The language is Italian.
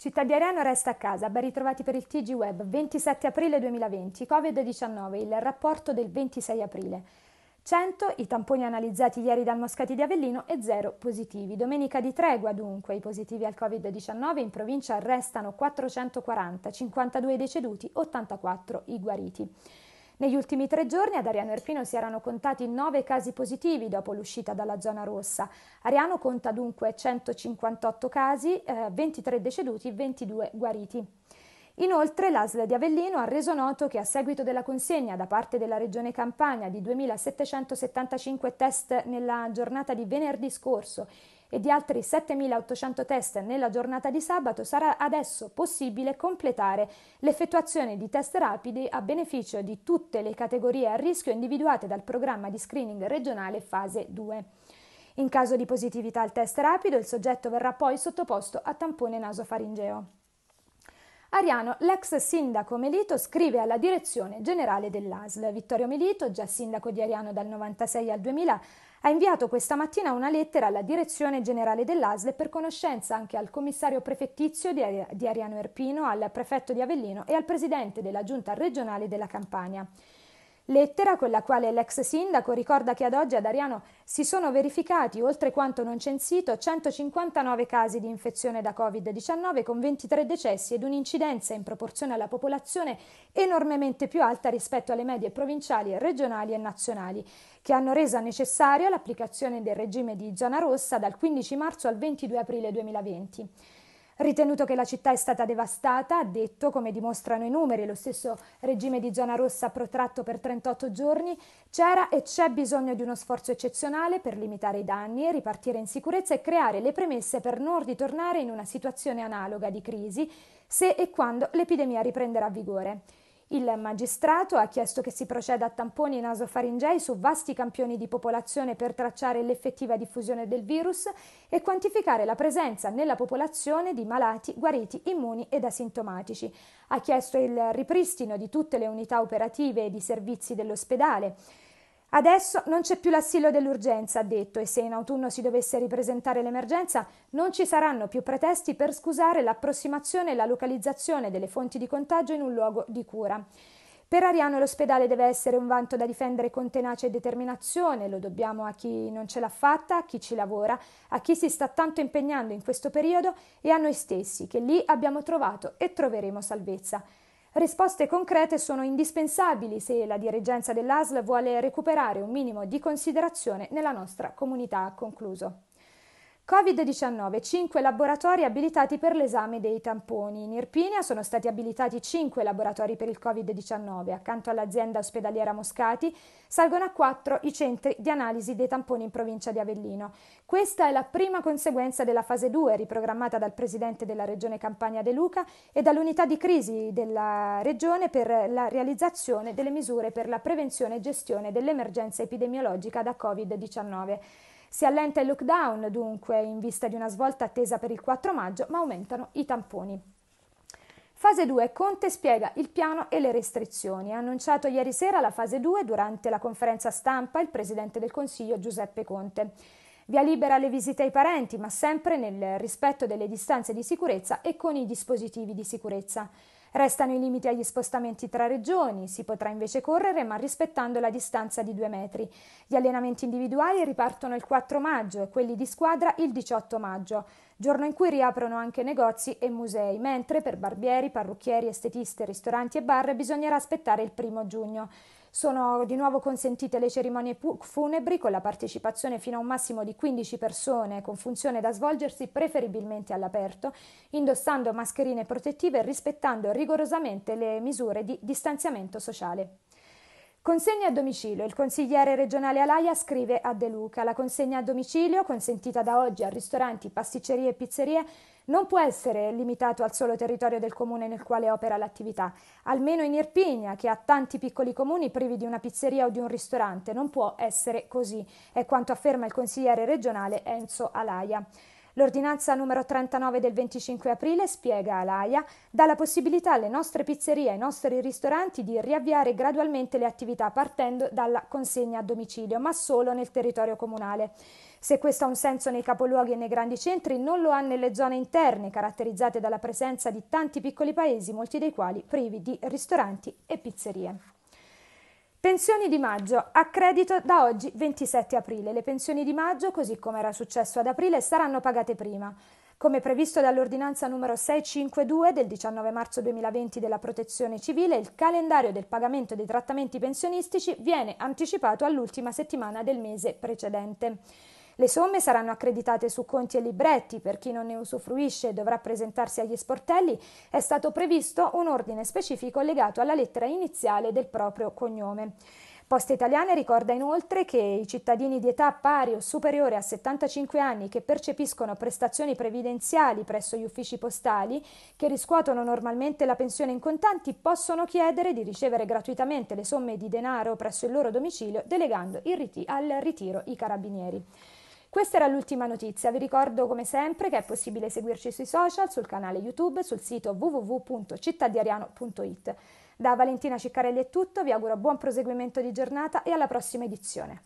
Città di Areno resta a casa, ben ritrovati per il TG Web, 27 aprile 2020, Covid-19, il rapporto del 26 aprile. 100 i tamponi analizzati ieri dal Moscati di Avellino e 0 positivi. Domenica di tregua dunque i positivi al Covid-19 in provincia restano 440, 52 i deceduti, 84 i guariti. Negli ultimi tre giorni ad Ariano Erpino si erano contati nove casi positivi dopo l'uscita dalla zona rossa. Ariano conta dunque 158 casi, eh, 23 deceduti, 22 guariti. Inoltre l'ASL di Avellino ha reso noto che a seguito della consegna da parte della Regione Campania di 2.775 test nella giornata di venerdì scorso e di altri 7.800 test nella giornata di sabato sarà adesso possibile completare l'effettuazione di test rapidi a beneficio di tutte le categorie a rischio individuate dal programma di screening regionale fase 2. In caso di positività al test rapido, il soggetto verrà poi sottoposto a tampone nasofaringeo. Ariano, l'ex sindaco Melito, scrive alla direzione generale dell'ASL. Vittorio Melito, già sindaco di Ariano dal 96 al 2000, ha inviato questa mattina una lettera alla direzione generale dell'ASL per conoscenza anche al commissario prefettizio di, Ari- di Ariano Erpino, al prefetto di Avellino e al presidente della giunta regionale della Campania. Lettera con la quale l'ex sindaco ricorda che ad oggi ad Ariano si sono verificati, oltre quanto non censito, 159 casi di infezione da Covid-19 con 23 decessi ed un'incidenza in proporzione alla popolazione enormemente più alta rispetto alle medie provinciali, regionali e nazionali, che hanno reso necessaria l'applicazione del regime di zona rossa dal 15 marzo al 22 aprile 2020. Ritenuto che la città è stata devastata, ha detto, come dimostrano i numeri, lo stesso regime di zona rossa protratto per 38 giorni, c'era e c'è bisogno di uno sforzo eccezionale per limitare i danni, ripartire in sicurezza e creare le premesse per non ritornare in una situazione analoga di crisi se e quando l'epidemia riprenderà vigore. Il magistrato ha chiesto che si proceda a tamponi nasofaringei su vasti campioni di popolazione per tracciare l'effettiva diffusione del virus e quantificare la presenza nella popolazione di malati, guariti, immuni ed asintomatici. Ha chiesto il ripristino di tutte le unità operative e di servizi dell'ospedale. Adesso non c'è più l'assillo dell'urgenza, ha detto, e se in autunno si dovesse ripresentare l'emergenza, non ci saranno più pretesti per scusare l'approssimazione e la localizzazione delle fonti di contagio in un luogo di cura. Per Ariano l'ospedale deve essere un vanto da difendere con tenacia e determinazione, lo dobbiamo a chi non ce l'ha fatta, a chi ci lavora, a chi si sta tanto impegnando in questo periodo e a noi stessi, che lì abbiamo trovato e troveremo salvezza. Risposte concrete sono indispensabili se la dirigenza dell'ASL vuole recuperare un minimo di considerazione nella nostra comunità, ha concluso. Covid-19, 5 laboratori abilitati per l'esame dei tamponi. In Irpinia sono stati abilitati 5 laboratori per il Covid-19. Accanto all'azienda ospedaliera Moscati salgono a 4 i centri di analisi dei tamponi in provincia di Avellino. Questa è la prima conseguenza della fase 2 riprogrammata dal presidente della regione Campania De Luca e dall'unità di crisi della regione per la realizzazione delle misure per la prevenzione e gestione dell'emergenza epidemiologica da Covid-19. Si allenta il lockdown dunque in vista di una svolta attesa per il 4 maggio, ma aumentano i tamponi. Fase 2. Conte spiega il piano e le restrizioni. Ha annunciato ieri sera la fase 2 durante la conferenza stampa il Presidente del Consiglio Giuseppe Conte. Via libera alle visite ai parenti, ma sempre nel rispetto delle distanze di sicurezza e con i dispositivi di sicurezza. Restano i limiti agli spostamenti tra regioni, si potrà invece correre ma rispettando la distanza di due metri. Gli allenamenti individuali ripartono il 4 maggio e quelli di squadra il 18 maggio giorno in cui riaprono anche negozi e musei, mentre per barbieri, parrucchieri, estetiste, ristoranti e bar bisognerà aspettare il primo giugno. Sono di nuovo consentite le cerimonie funebri con la partecipazione fino a un massimo di 15 persone con funzione da svolgersi preferibilmente all'aperto, indossando mascherine protettive e rispettando rigorosamente le misure di distanziamento sociale. Consegna a domicilio. Il consigliere regionale Alaia scrive a De Luca. La consegna a domicilio, consentita da oggi a ristoranti, pasticcerie e pizzerie, non può essere limitato al solo territorio del comune nel quale opera l'attività. Almeno in Irpigna, che ha tanti piccoli comuni privi di una pizzeria o di un ristorante, non può essere così. È quanto afferma il consigliere regionale Enzo Alaia. L'ordinanza numero 39 del 25 aprile spiega all'AIA dà la possibilità alle nostre pizzerie e ai nostri ristoranti di riavviare gradualmente le attività partendo dalla consegna a domicilio, ma solo nel territorio comunale. Se questo ha un senso nei capoluoghi e nei grandi centri, non lo ha nelle zone interne, caratterizzate dalla presenza di tanti piccoli paesi, molti dei quali privi di ristoranti e pizzerie. Pensioni di maggio, a credito da oggi 27 aprile. Le pensioni di maggio, così come era successo ad aprile, saranno pagate prima. Come previsto dall'ordinanza numero 652 del 19 marzo 2020 della Protezione Civile, il calendario del pagamento dei trattamenti pensionistici viene anticipato all'ultima settimana del mese precedente. Le somme saranno accreditate su conti e libretti, per chi non ne usufruisce e dovrà presentarsi agli sportelli è stato previsto un ordine specifico legato alla lettera iniziale del proprio cognome. Poste Italiane ricorda inoltre che i cittadini di età pari o superiore a 75 anni che percepiscono prestazioni previdenziali presso gli uffici postali, che riscuotono normalmente la pensione in contanti, possono chiedere di ricevere gratuitamente le somme di denaro presso il loro domicilio, delegando il rit- al ritiro i carabinieri. Questa era l'ultima notizia, vi ricordo come sempre che è possibile seguirci sui social, sul canale YouTube, sul sito www.cittadiariano.it. Da Valentina Ciccarelli è tutto, vi auguro buon proseguimento di giornata e alla prossima edizione.